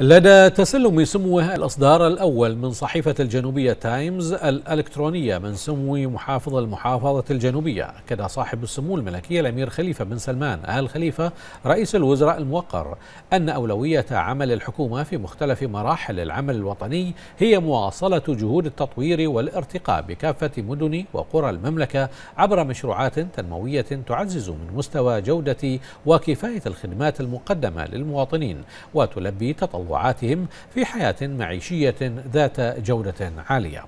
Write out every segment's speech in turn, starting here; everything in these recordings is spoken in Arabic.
لدى تسلم سموه الإصدار الأول من صحيفة الجنوبية تايمز الإلكترونية من سمو محافظ المحافظة الجنوبية أكد صاحب السمو الملكي الأمير خليفة بن سلمان آل خليفة رئيس الوزراء الموقر أن أولوية عمل الحكومة في مختلف مراحل العمل الوطني هي مواصلة جهود التطوير والارتقاء بكافة مدن وقرى المملكة عبر مشروعات تنموية تعزز من مستوى جودة وكفاية الخدمات المقدمة للمواطنين وتلبي تطلبات وتطوعاتهم في حياة معيشية ذات جودة عالية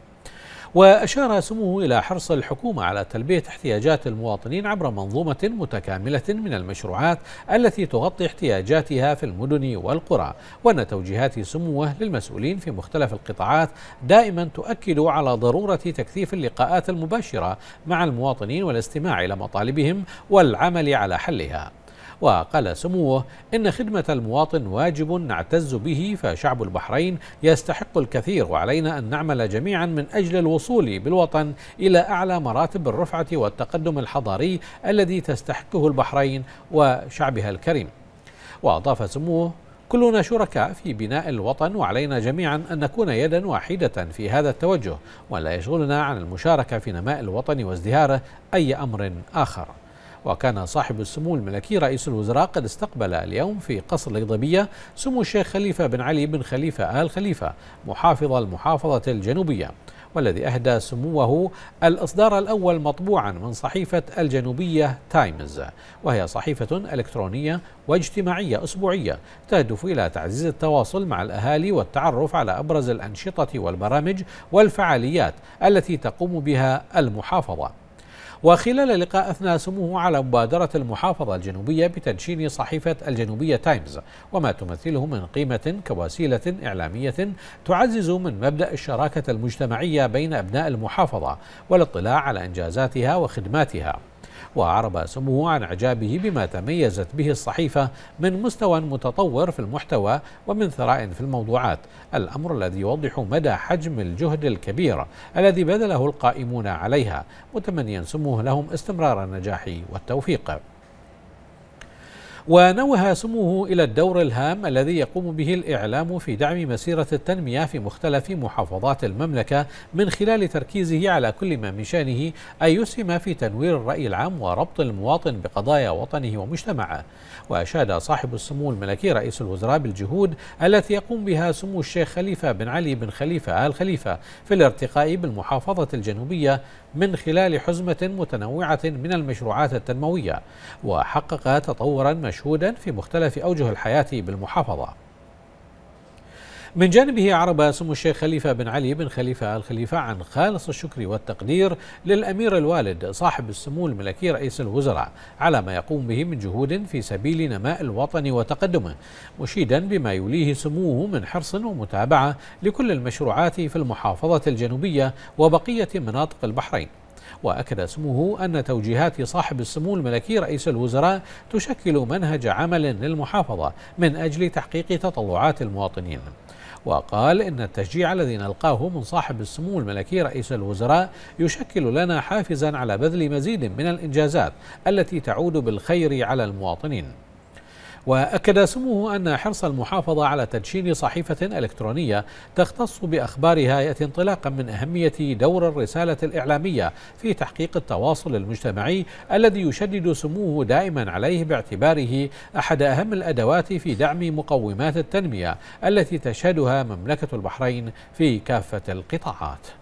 وأشار سموه إلى حرص الحكومة على تلبية احتياجات المواطنين عبر منظومة متكاملة من المشروعات التي تغطي احتياجاتها في المدن والقرى وأن توجيهات سموه للمسؤولين في مختلف القطاعات دائما تؤكد على ضرورة تكثيف اللقاءات المباشرة مع المواطنين والاستماع إلى مطالبهم والعمل على حلها وقال سموه إن خدمة المواطن واجب نعتز به فشعب البحرين يستحق الكثير وعلينا أن نعمل جميعا من أجل الوصول بالوطن إلى أعلى مراتب الرفعة والتقدم الحضاري الذي تستحقه البحرين وشعبها الكريم وأضاف سموه كلنا شركاء في بناء الوطن وعلينا جميعا أن نكون يدا واحدة في هذا التوجه ولا يشغلنا عن المشاركة في نماء الوطن وازدهاره أي أمر آخر وكان صاحب السمو الملكي رئيس الوزراء قد استقبل اليوم في قصر القضبية سمو الشيخ خليفة بن علي بن خليفة آل خليفة محافظ المحافظة الجنوبية والذي أهدى سموه الإصدار الأول مطبوعا من صحيفة الجنوبية تايمز وهي صحيفة إلكترونية واجتماعية أسبوعية تهدف إلى تعزيز التواصل مع الأهالي والتعرف على أبرز الأنشطة والبرامج والفعاليات التي تقوم بها المحافظة وخلال لقاء أثنى سموه على مبادرة المحافظة الجنوبية بتدشين صحيفة الجنوبية تايمز وما تمثله من قيمة كوسيلة إعلامية تعزز من مبدأ الشراكة المجتمعية بين أبناء المحافظة والاطلاع على إنجازاتها وخدماتها وأعرب سموه عن إعجابه بما تميزت به الصحيفة من مستوى متطور في المحتوى ومن ثراء في الموضوعات الأمر الذي يوضح مدى حجم الجهد الكبير الذي بذله القائمون عليها متمنيا سموه لهم استمرار النجاح والتوفيق ونوه سموه إلى الدور الهام الذي يقوم به الإعلام في دعم مسيرة التنمية في مختلف محافظات المملكة من خلال تركيزه على كل ما من شأنه أن يسهم في تنوير الرأي العام وربط المواطن بقضايا وطنه ومجتمعه وأشاد صاحب السمو الملكي رئيس الوزراء بالجهود التي يقوم بها سمو الشيخ خليفة بن علي بن خليفة آل خليفة في الارتقاء بالمحافظة الجنوبية من خلال حزمة متنوعة من المشروعات التنموية وحقق تطورا مشهودا في مختلف أوجه الحياة بالمحافظة من جانبه عرب سمو الشيخ خليفة بن علي بن خليفة الخليفة عن خالص الشكر والتقدير للأمير الوالد صاحب السمو الملكي رئيس الوزراء على ما يقوم به من جهود في سبيل نماء الوطن وتقدمه مشيدا بما يوليه سموه من حرص ومتابعة لكل المشروعات في المحافظة الجنوبية وبقية مناطق البحرين وأكد سموه أن توجيهات صاحب السمو الملكي رئيس الوزراء تشكل منهج عمل للمحافظة من أجل تحقيق تطلعات المواطنين وقال إن التشجيع الذي نلقاه من صاحب السمو الملكي رئيس الوزراء يشكل لنا حافزا على بذل مزيد من الإنجازات التي تعود بالخير على المواطنين وأكد سموه أن حرص المحافظة على تدشين صحيفة إلكترونية تختص بأخبارها يأتي انطلاقا من أهمية دور الرسالة الإعلامية في تحقيق التواصل المجتمعي الذي يشدد سموه دائما عليه باعتباره أحد أهم الأدوات في دعم مقومات التنمية التي تشهدها مملكة البحرين في كافة القطاعات